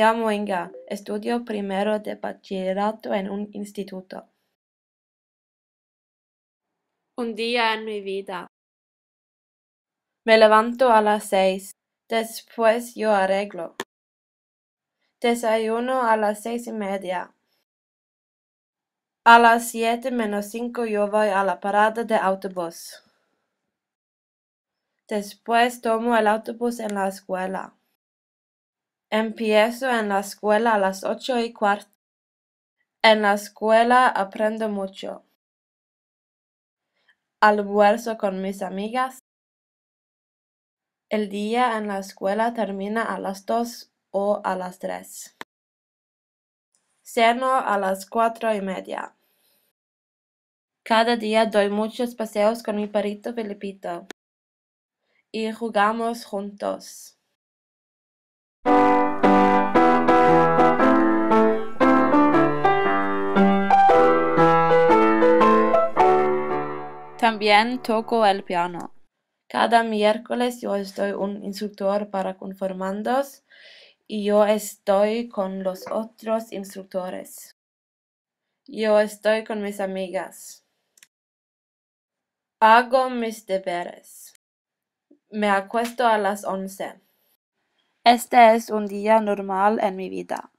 amo Inga. Estudio primero de bachillerato en un instituto. Un día en mi vida. Me levanto a las seis. Después yo arreglo. Desayuno a las seis y media. A las siete menos cinco yo voy a la parada de autobús. Después tomo el autobús en la escuela. Empiezo en la escuela a las ocho y cuarto. En la escuela aprendo mucho. Almuerzo con mis amigas. El día en la escuela termina a las dos o a las tres. Ceno a las cuatro y media. Cada día doy muchos paseos con mi perrito Filipito y jugamos juntos. También toco el piano. Cada miércoles yo estoy un instructor para conformandos y yo estoy con los otros instructores. Yo estoy con mis amigas. Hago mis deberes. Me acuesto a las once. Este es un día normal en mi vida.